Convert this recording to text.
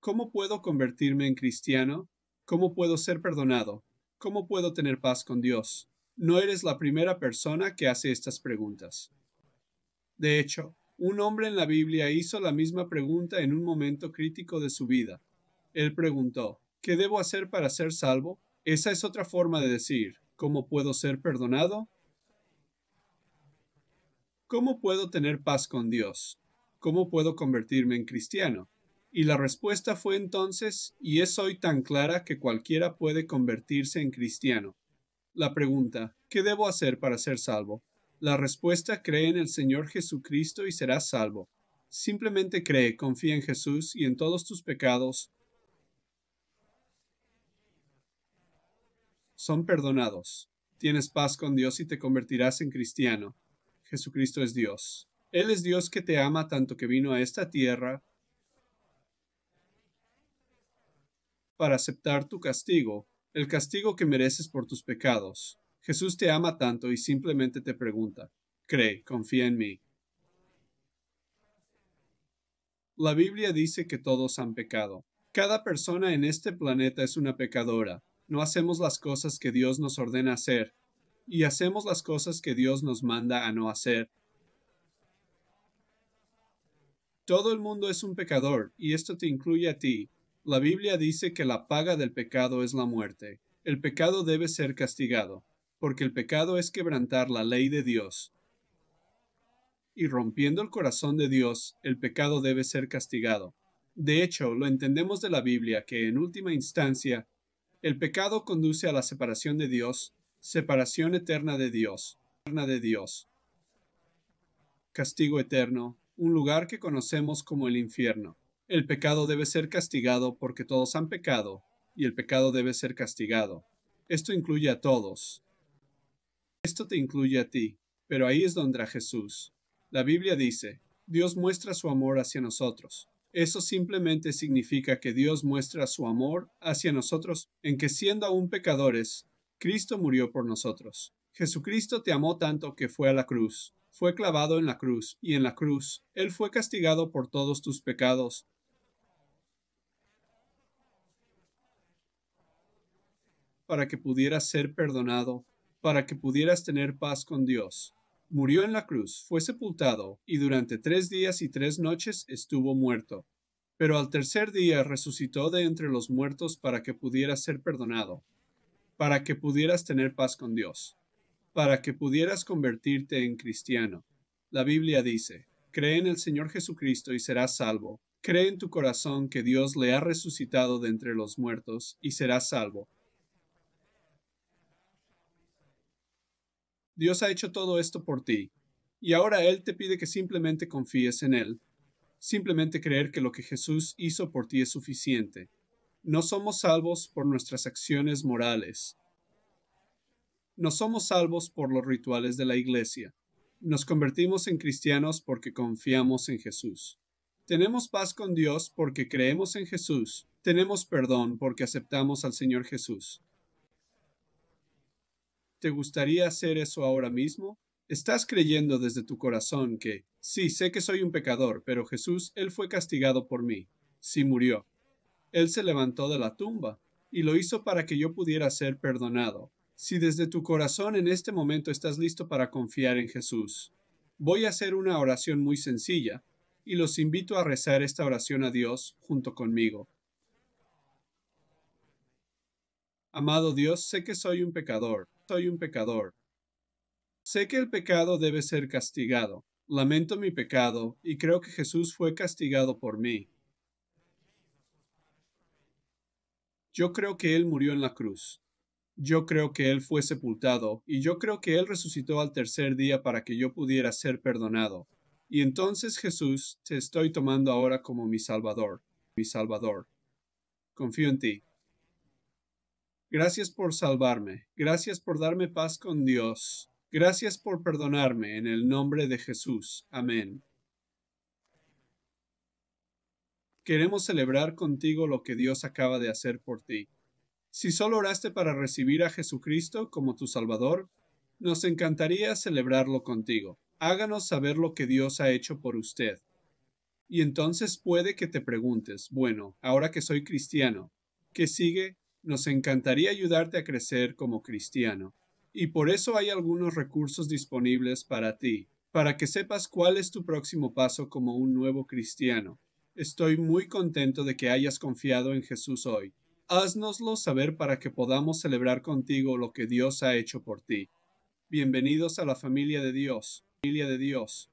¿Cómo puedo convertirme en cristiano? ¿Cómo puedo ser perdonado? ¿Cómo puedo tener paz con Dios? No eres la primera persona que hace estas preguntas. De hecho, un hombre en la Biblia hizo la misma pregunta en un momento crítico de su vida. Él preguntó, ¿qué debo hacer para ser salvo? Esa es otra forma de decir, ¿cómo puedo ser perdonado? ¿Cómo puedo tener paz con Dios? ¿Cómo puedo convertirme en cristiano? Y la respuesta fue entonces, y es hoy tan clara que cualquiera puede convertirse en cristiano. La pregunta, ¿qué debo hacer para ser salvo? La respuesta, cree en el Señor Jesucristo y serás salvo. Simplemente cree, confía en Jesús y en todos tus pecados son perdonados. Tienes paz con Dios y te convertirás en cristiano. Jesucristo es Dios. Él es Dios que te ama tanto que vino a esta tierra para aceptar tu castigo, el castigo que mereces por tus pecados. Jesús te ama tanto y simplemente te pregunta, cree, confía en mí. La Biblia dice que todos han pecado. Cada persona en este planeta es una pecadora. No hacemos las cosas que Dios nos ordena hacer y hacemos las cosas que Dios nos manda a no hacer. Todo el mundo es un pecador y esto te incluye a ti. La Biblia dice que la paga del pecado es la muerte. El pecado debe ser castigado, porque el pecado es quebrantar la ley de Dios. Y rompiendo el corazón de Dios, el pecado debe ser castigado. De hecho, lo entendemos de la Biblia que, en última instancia, el pecado conduce a la separación de Dios, separación eterna de Dios, eterna de Dios. Castigo eterno, un lugar que conocemos como el infierno. El pecado debe ser castigado porque todos han pecado, y el pecado debe ser castigado. Esto incluye a todos. Esto te incluye a ti, pero ahí es donde a Jesús. La Biblia dice, Dios muestra su amor hacia nosotros. Eso simplemente significa que Dios muestra su amor hacia nosotros en que siendo aún pecadores, Cristo murió por nosotros. Jesucristo te amó tanto que fue a la cruz, fue clavado en la cruz, y en la cruz, Él fue castigado por todos tus pecados, para que pudieras ser perdonado, para que pudieras tener paz con Dios. Murió en la cruz, fue sepultado, y durante tres días y tres noches estuvo muerto. Pero al tercer día resucitó de entre los muertos para que pudieras ser perdonado, para que pudieras tener paz con Dios, para que pudieras convertirte en cristiano. La Biblia dice, cree en el Señor Jesucristo y serás salvo. Cree en tu corazón que Dios le ha resucitado de entre los muertos y serás salvo Dios ha hecho todo esto por ti, y ahora Él te pide que simplemente confíes en Él, simplemente creer que lo que Jesús hizo por ti es suficiente. No somos salvos por nuestras acciones morales. No somos salvos por los rituales de la iglesia. Nos convertimos en cristianos porque confiamos en Jesús. Tenemos paz con Dios porque creemos en Jesús. Tenemos perdón porque aceptamos al Señor Jesús. ¿Te gustaría hacer eso ahora mismo? ¿Estás creyendo desde tu corazón que, sí, sé que soy un pecador, pero Jesús, Él fue castigado por mí? Sí murió. Él se levantó de la tumba, y lo hizo para que yo pudiera ser perdonado. Si desde tu corazón en este momento estás listo para confiar en Jesús, voy a hacer una oración muy sencilla, y los invito a rezar esta oración a Dios junto conmigo. Amado Dios, sé que soy un pecador, soy un pecador. Sé que el pecado debe ser castigado. Lamento mi pecado y creo que Jesús fue castigado por mí. Yo creo que Él murió en la cruz. Yo creo que Él fue sepultado y yo creo que Él resucitó al tercer día para que yo pudiera ser perdonado. Y entonces Jesús, te estoy tomando ahora como mi Salvador, mi Salvador. Confío en ti. Gracias por salvarme. Gracias por darme paz con Dios. Gracias por perdonarme en el nombre de Jesús. Amén. Queremos celebrar contigo lo que Dios acaba de hacer por ti. Si solo oraste para recibir a Jesucristo como tu Salvador, nos encantaría celebrarlo contigo. Háganos saber lo que Dios ha hecho por usted. Y entonces puede que te preguntes, bueno, ahora que soy cristiano, ¿qué sigue? Nos encantaría ayudarte a crecer como cristiano, y por eso hay algunos recursos disponibles para ti, para que sepas cuál es tu próximo paso como un nuevo cristiano. Estoy muy contento de que hayas confiado en Jesús hoy. Haznoslo saber para que podamos celebrar contigo lo que Dios ha hecho por ti. Bienvenidos a la familia de Dios, familia de Dios.